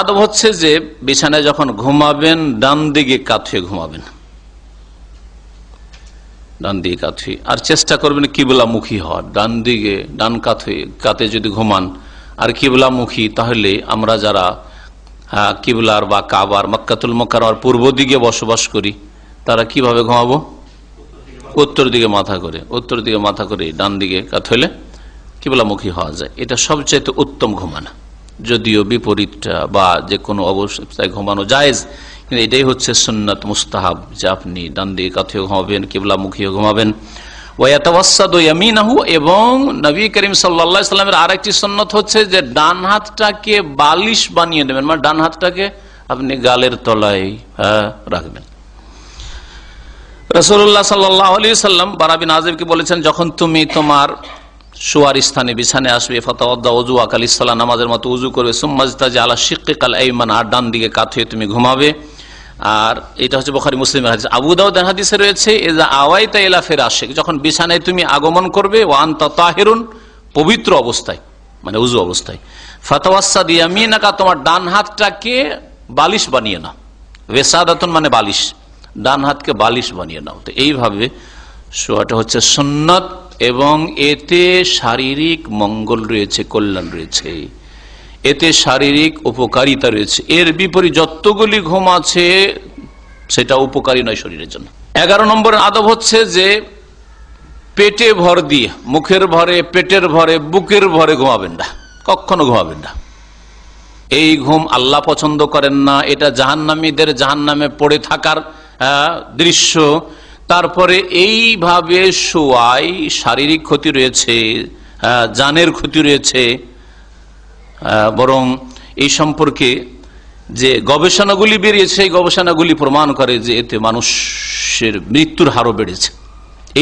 আদব হচ্ছে যে বিছানায় যখন ঘুমাবেন ডান দিকে কাত ঘুমাবেন ডান দিকে কাত আর চেষ্টা করবেন কিবলামুখী হওয়ার ডান দিকে ডান কাত কাতে যদি ঘুমান আর কিবলামুখী তাহলে আমরা যারা কিবলার বা কাবার মক্কাতুল মক্কার পূর্ব দিকে বসবাস করি তারা কিভাবে ঘুমাবো উত্তর দিকে মাথা করে উত্তর দিকে মাথা করে ডান দিকে কাত হইলে কিবলামুখী হওয়া যায় এটা সবচেয়ে উত্তম ঘুমানা যদিও বিপরীতটা বা যে কোনো অবস্থায় ঘুমানো যায় কিন্তু এটাই হচ্ছে সুন্নাত মুস্তাহাব যে আপনি ডান দিয়ে কাথিও ঘুমাবেন কেবলা মুখিও ঘুমাবেন এবং নবী করিম সাল্লামের হচ্ছে যে ডান হাতটাকে বালিশ বানিয়ে নেবেন মানে ডান হাতটাকে আপনি গালের তলায় হ্যাঁ, রাখবেন সাল্লাম বারাবিন আজিবকে বলেছেন যখন তুমি তোমার শোয়ার স্থানে বিছানে আসবে ফতাওয়াদ্দা অজু আকাল ইসাল্লাহ নামাজের মতো উজু করবে সুম্মাজতাজ আলা শিক্কে কাল এইমান আর ডান দিকে কাত হয়ে তুমি ঘুমাবে আর এটা হচ্ছে বখারি মুসলিমের হাদিস আবু দাউদের হাদিসে রয়েছে এজা আওয়াই তা এলা ফের আসে যখন বিছানায় তুমি আগমন করবে ওয়ান তাহেরুন পবিত্র অবস্থায় মানে উজু অবস্থায় ফাতাওয়াসা দিয়া মিনাকা তোমার ডান হাতটাকে বালিশ বানিয়ে নাও বেসাদাতন মানে বালিশ ডান হাতকে বালিশ বানিয়ে নাও তো এইভাবে শোয়াটা হচ্ছে সন্ন্যত এবং এতে শারীরিক মঙ্গল রয়েছে কল্যাণ রয়েছে এতে শারীরিক উপকারিতা রয়েছে এর বিপরীত যতগুলি ঘুম আছে সেটা উপকারী নয় শরীরের জন্য এগারো নম্বরের আদব হচ্ছে যে পেটে ভর দিয়ে মুখের ভরে পেটের ভরে বুকের ভরে ঘুমাবেন না কখনো ঘুমাবেন না এই ঘুম আল্লাহ পছন্দ করেন না এটা জাহান্নামীদের জাহান্নামে পড়ে থাকার দৃশ্য তারপরে এইভাবে শোয়াই শারীরিক ক্ষতি রয়েছে জানের ক্ষতি রয়েছে বরং এই সম্পর্কে যে গবেষণাগুলি বেরিয়েছে এই গবেষণাগুলি প্রমাণ করে যে এতে মানুষের মৃত্যুর হারও বেড়েছে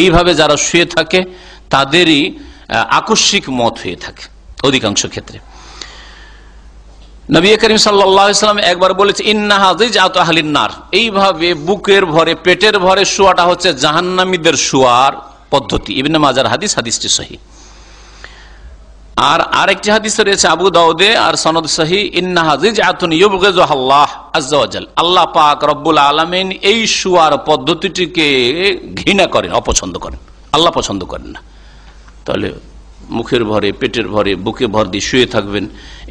এইভাবে যারা শুয়ে থাকে তাদেরই আকস্মিক মত হয়ে থাকে অধিকাংশ ক্ষেত্রে নবী করিম সাল্লাম একবার বলেছে ইন্নাহাজিজাতহালিনার এইভাবে বুকের ভরে পেটের ভরে শোয়াটা হচ্ছে জাহান্নামীদের শোয়ার পদ্ধতি ইবিন মাজার হাদিস হাদিসটি সহি আর আরেকটি হাদিস রয়েছে আবু দাউদে আর সনদ সহি ইন্নাহাজিজাতুল্লাহ আল্লাহ আল্লাহ পাক রব্বুল আলমিন এই শুয়ার পদ্ধতিটিকে ঘৃণা করেন অপছন্দ করেন আল্লাহ পছন্দ করেন না তাহলে মুখের ভরে পেটের ভরে বুকে ভর দিয়ে শুয়ে থাকবেন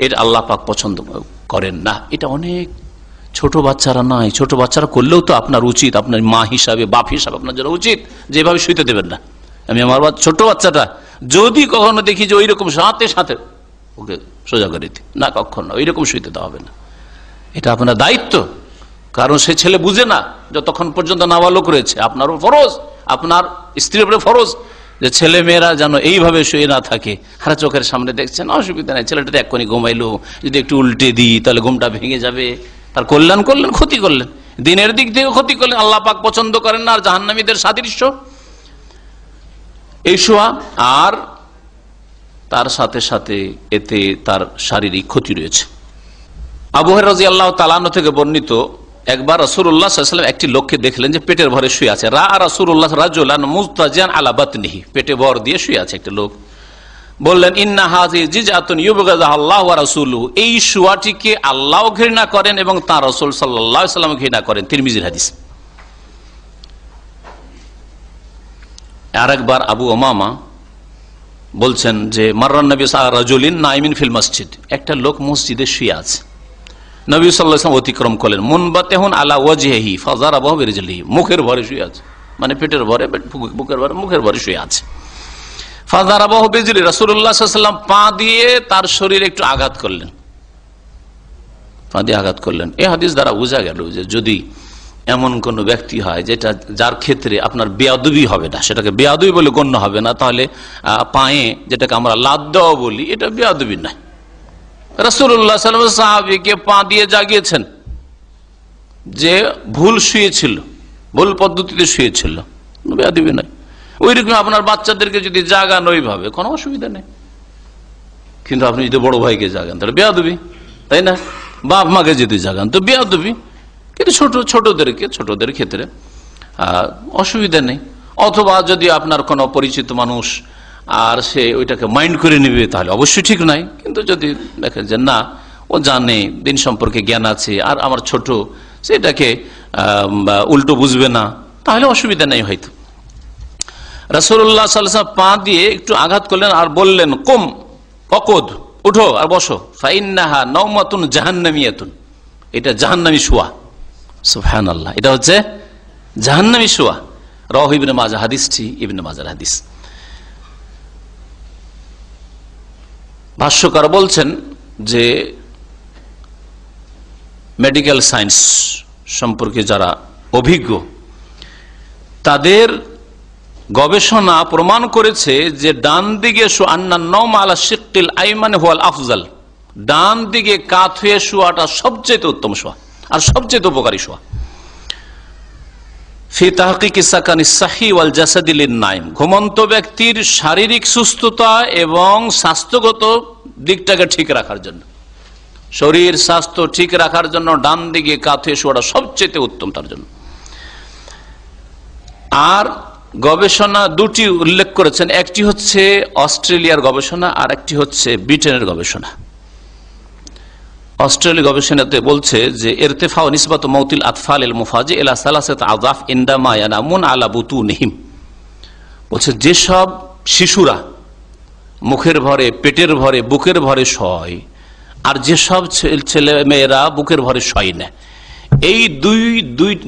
এটা আল্লাহ পাক পছন্দ করেন না এটা অনেক ছোট বাচ্চারা নয় ছোট বাচ্চারা করলেও তো আপনার উচিত আপনার মা হিসাবে বাপ হিসাবে আপনার জন্য উচিত যেভাবে শুইতে দেবেন না আমি আমার ছোট বাচ্চাটা যদি কখনো দেখি যে ওই রকম সাথে সাথে ওকে সোজা করে দিতে না কখনো ওই রকম শুইতে দেওয়া হবে না এটা আপনার দায়িত্ব কারণ সে ছেলে বুঝে না যতক্ষণ পর্যন্ত নাবালক রয়েছে আপনারও ফরজ আপনার স্ত্রীর ফরজ যে ছেলে মেয়েরা যেন এইভাবে শুয়ে না থাকে হারা চোখের সামনে দেখছেন অসুবিধা নাই ছেলেটা এক্ষুনি ঘুমাইলো যদি একটু উল্টে দিই তাহলে ঘুমটা ভেঙে যাবে তার কল্যাণ করলেন ক্ষতি করলেন দিনের দিক থেকে ক্ষতি করলেন আল্লাহ পাক পছন্দ করেন না আর জাহান্নামীদের সাদৃশ্য এই শোয়া আর তার সাথে সাথে এতে তার শারীরিক ক্ষতি রয়েছে আবু রাজি আল্লাহ তালানো থেকে বর্ণিত একবার রসুল্লাহাম একটি লোককে দেখলেন যে পেটের ভরে শুয়ে আছে রা রসুল্লাহ রাজুলান মুস্তাজিয়ান আলাবাতনিহি পেটে ভর দিয়ে শুয়ে আছে একটি লোক বললেন ইন্না হাজি জিজাতুন আল্লাহ রাসুলু এই শুয়াটিকে আল্লাহ ঘৃণা করেন এবং তাঁর রসুল সাল্লাহ সাল্লাম ঘৃণা করেন তিরমিজির হাদিস আর একবার আবু ওমামা বলছেন যে মার্রান নবী রাজুলিন নাইমিন ফিল মসজিদ একটা লোক মসজিদে শুয়ে আছে নবী সাল্লাম অতিক্রম করলেন মুনবাতে হন আলা ওয়াজেহি ফাজার আবহ বেরিজলি মুখের ভরে শুয়ে আছে মানে পেটের ভরে বুকের ভরে মুখের ভরে শুয়ে আছে ফাজার আবহ বেজলি রসুল্লাহাম পা দিয়ে তার শরীরে একটু আঘাত করলেন পা দিয়ে আঘাত করলেন এ হাদিস দ্বারা বোঝা গেল যে যদি এমন কোনো ব্যক্তি হয় যেটা যার ক্ষেত্রে আপনার বেয়াদুবি হবে না সেটাকে বেয়াদুবি বলে গণ্য হবে না তাহলে পায়ে যেটাকে আমরা লাদ্দাও বলি এটা বেয়াদুবি নয় রসুল্লাহ সাল্লাম সাহাবিকে পা দিয়ে জাগিয়েছেন যে ভুল শুয়েছিল ভুল পদ্ধতিতে শুয়েছিল দিবে নাই ওই রকম আপনার বাচ্চাদেরকে যদি জাগান ওইভাবে কোনো অসুবিধা নেই কিন্তু আপনি যদি বড় ভাইকে জাগান তাহলে বিয়া বেয়াদবি তাই না বাপ মাকে যদি জাগান তো বেয়াদবি কিন্তু ছোট ছোটদেরকে ছোটদের ক্ষেত্রে অসুবিধা নেই অথবা যদি আপনার কোনো পরিচিত মানুষ আর সে ওইটাকে মাইন্ড করে নেবে তাহলে অবশ্যই ঠিক নাই কিন্তু যদি দেখেন যে না ও জানে দিন সম্পর্কে জ্ঞান আছে আর আমার ছোট সেটাকে উল্টো বুঝবে না তাহলে অসুবিধা নেই হয়তো রাসুল্লাহ সাল্লাহ পা দিয়ে একটু আঘাত করলেন আর বললেন কম অকদ উঠো আর বসো ফাইনাহা নৌমাতুন জাহান্নামিয়াতুন এটা জাহান্নামি শোয়া সুফহান আল্লাহ এটা হচ্ছে জাহান্নামি শোয়া রহ ইবনে মাজা হাদিসটি ইবনে মাজার হাদিস ভাষ্যকার বলছেন যে মেডিকেল সায়েন্স সম্পর্কে যারা অভিজ্ঞ তাদের গবেষণা প্রমাণ করেছে যে ডান দিকে আফজাল ডান দিকে কাত হয়ে শোয়াটা সবচেয়ে উত্তম শোয়া আর সবচেয়ে উপকারী শোয়া ইসাকানি ঘুমন্ত ব্যক্তির শারীরিক সুস্থতা এবং স্বাস্থ্যগত দিকটাকে ঠিক রাখার জন্য শরীর স্বাস্থ্য ঠিক রাখার জন্য ডান দিকে কাঁথে শোয়াটা সবচেয়ে উত্তম তার জন্য আর গবেষণা দুটি উল্লেখ করেছেন একটি হচ্ছে অস্ট্রেলিয়ার গবেষণা আর একটি হচ্ছে ব্রিটেনের গবেষণা অস্ট্রেলীয় গবেষণাতে বলছে যে এরতেফা নিসবাত মৌতিল আতফাল এল মুফাজি এলা সালাসাত আজাফ মুন আলা বুতু নেহিম বলছে যেসব শিশুরা মুখের ভরে পেটের ভরে বুকের ভরে শয় আর যেসব ছেলে মেয়েরা বুকের ভরে শয় না এই দুই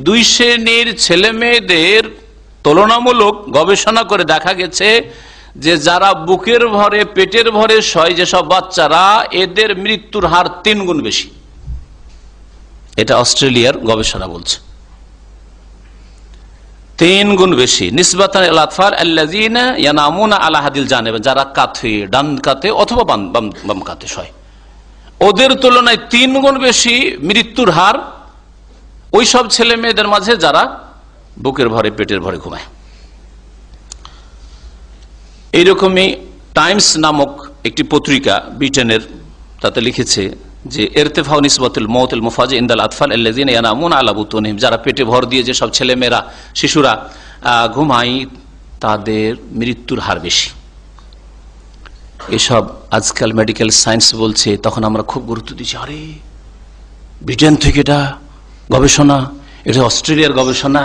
দুই শ্রেণীর ছেলে মেয়েদের তুলনামূলক গবেষণা করে দেখা গেছে যে যারা বুকের ভরে পেটের ভরে সয় যেসব বাচ্চারা এদের মৃত্যুর হার তিন গুণ বেশি এটা অস্ট্রেলিয়ার গবেষণা বলছে তিন গুণ বেশি নিসবাতান আলাতফার আল্লাজিনা ইয়ানামুনা আলা হাদিল যারা কাথে ডান কাতে অথবা বাম কাতে সয় ওদের তুলনায় তিন গুণ বেশি মৃত্যুর হার ওই সব ছেলে মেয়েদের মাঝে যারা বুকের ভরে পেটের ভরে ঘুমায় এইরকমই টাইমস নামক একটি পত্রিকা ব্রিটেনের তাতে লিখেছে যে এরতেফাউ নিসবতুল মৌতুল মুফাজ ইন্দাল আতফাল আল্লাদিন ইয়ানামুন আলাবুতনিম যারা পেটে ভর দিয়ে যে সব ছেলেমেয়েরা শিশুরা ঘুমাই তাদের মৃত্যুর হার বেশি এসব আজকাল মেডিকেল সায়েন্স বলছে তখন আমরা খুব গুরুত্ব দিচ্ছি আরে ব্রিটেন থেকে এটা গবেষণা এটা অস্ট্রেলিয়ার গবেষণা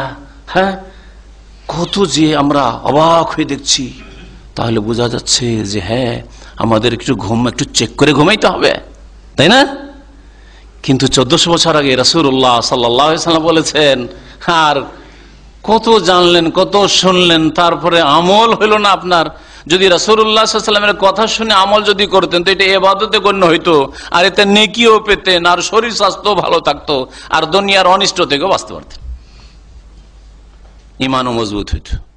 হ্যাঁ কত যে আমরা অবাক হয়ে দেখছি তাহলে বোঝা যাচ্ছে যে হ্যাঁ আমাদের একটু ঘুম একটু চেক করে ঘুমাইতে হবে তাই না কিন্তু চোদ্দশো বছর আগে রাসুল্লাহ সাল্লাম বলেছেন আর কত জানলেন কত শুনলেন তারপরে আমল হইল না আপনার যদি রাসুল্লাহামের কথা শুনে আমল যদি করতেন তো এটা এবাদতে গণ্য হইতো আর এতে নেকিও পেতেন আর শরীর স্বাস্থ্য ভালো থাকতো আর দুনিয়ার অনিষ্ট থেকেও বাঁচতে পারতেন ইমানও মজবুত হইতো